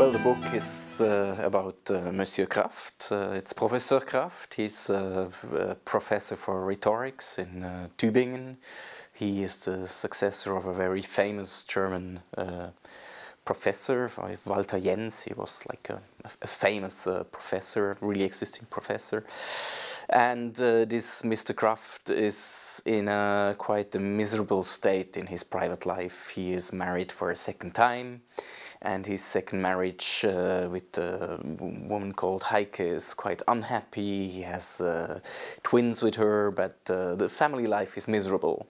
Well, the book is uh, about uh, Monsieur Kraft. Uh, it's Professor Kraft. He's a, uh, a professor for rhetorics in uh, Tübingen. He is the successor of a very famous German uh, professor, Walter Jens. He was like a, a famous professor, really existing professor. And this Mr. Kraft is in a quite a miserable state in his private life. He is married for a second time and his second marriage uh, with a woman called Heike is quite unhappy. He has uh, twins with her, but uh, the family life is miserable.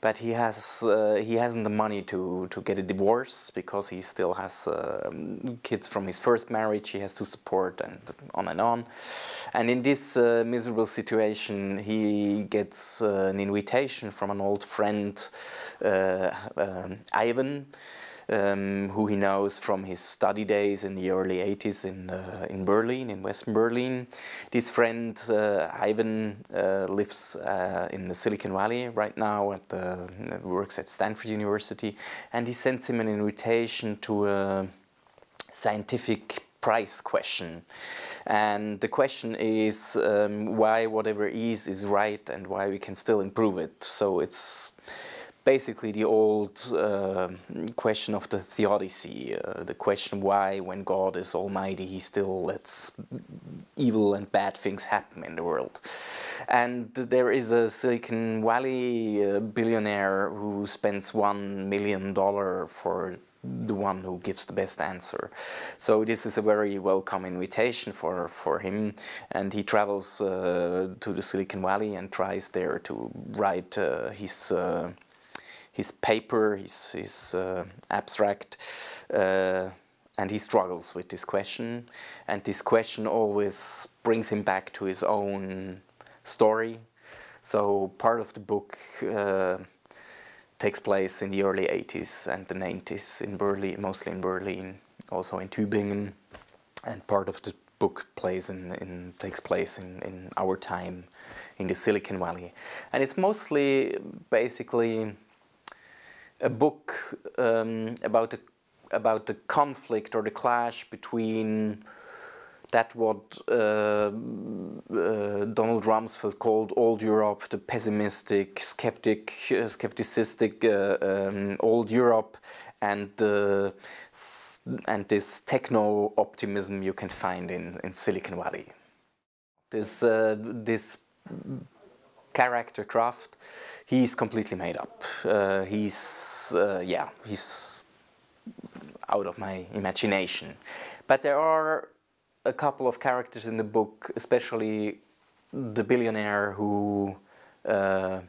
But he has uh, he hasn't the money to to get a divorce because he still has um, kids from his first marriage. He has to support and on and on. And in this uh, miserable situation, he gets uh, an invitation from an old friend, um, Ivan um, who he knows from his study days in the early 80s in, uh, in Berlin, in Western Berlin. This friend, uh, Ivan, uh, lives uh, in the Silicon Valley right now, at the, uh, works at Stanford University, and he sends him an invitation to a scientific price question. And the question is um, why whatever is is right and why we can still improve it. So it's basically the old uh, question of the theodicy, uh, the question why, when God is almighty, he still lets evil and bad things happen in the world. And there is a Silicon Valley uh, billionaire who spends one million dollar for the one who gives the best answer. So this is a very welcome invitation for, for him and he travels uh, to the Silicon Valley and tries there to write uh, his uh, his paper, his, his uh, abstract, uh, and he struggles with this question. And this question always brings him back to his own story. So part of the book uh, takes place in the early 80s and the 90s in Berlin, mostly in Berlin, also in Tübingen. And part of the book plays in, in takes place in, in our time in the Silicon Valley. And it's mostly basically a book um, about the about the conflict or the clash between that what uh, uh, Donald Rumsfeld called old Europe, the pessimistic, skeptic, uh, skepticistic uh, um, old Europe, and uh, and this techno optimism you can find in in Silicon Valley. This uh, this character craft, he's completely made up. Uh, he's, uh, yeah, he's out of my imagination. But there are a couple of characters in the book, especially the billionaire who uh,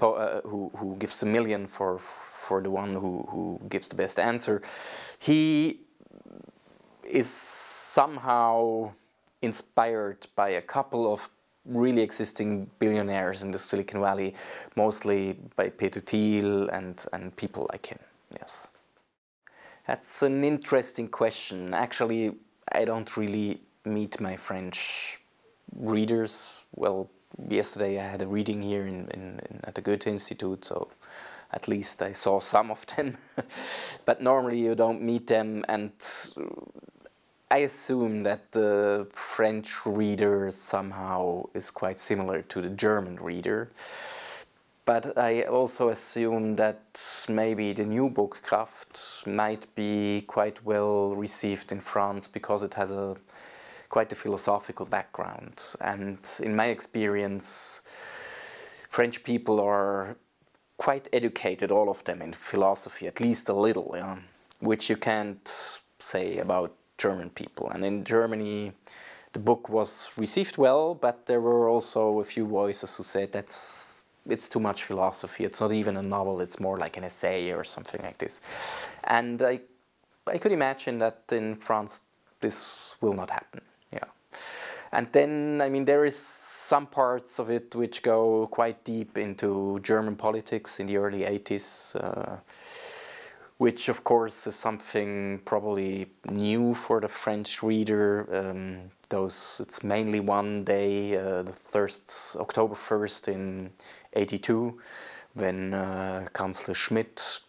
uh who, who gives a million for for the one who, who gives the best answer. He is somehow inspired by a couple of really existing billionaires in the Silicon Valley, mostly by Peter Thiel and, and people like him. Yes. That's an interesting question. Actually, I don't really meet my French readers. Well, yesterday I had a reading here in, in, in at the Goethe Institute, so at least I saw some of them. but normally you don't meet them, and I assume that the French reader somehow is quite similar to the German reader. But I also assume that maybe the new book, Kraft, might be quite well received in France because it has a quite a philosophical background. And in my experience, French people are quite educated, all of them, in philosophy, at least a little, yeah? which you can't say about German people. And in Germany, the book was received well, but there were also a few voices who said that's it's too much philosophy. It's not even a novel. It's more like an essay or something like this. And I, I could imagine that in France this will not happen. Yeah. And then I mean there is some parts of it which go quite deep into German politics in the early 80s. Uh, which of course is something probably new for the French reader. Um, those it's mainly one day, uh, the first October first in '82, when uh, Chancellor Schmidt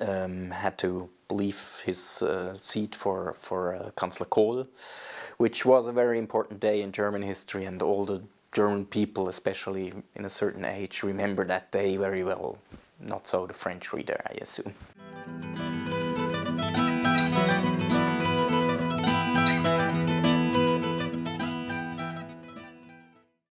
um, had to leave his uh, seat for for Chancellor uh, Kohl, which was a very important day in German history, and all the German people, especially in a certain age, remember that day very well. Not so the French reader, I assume.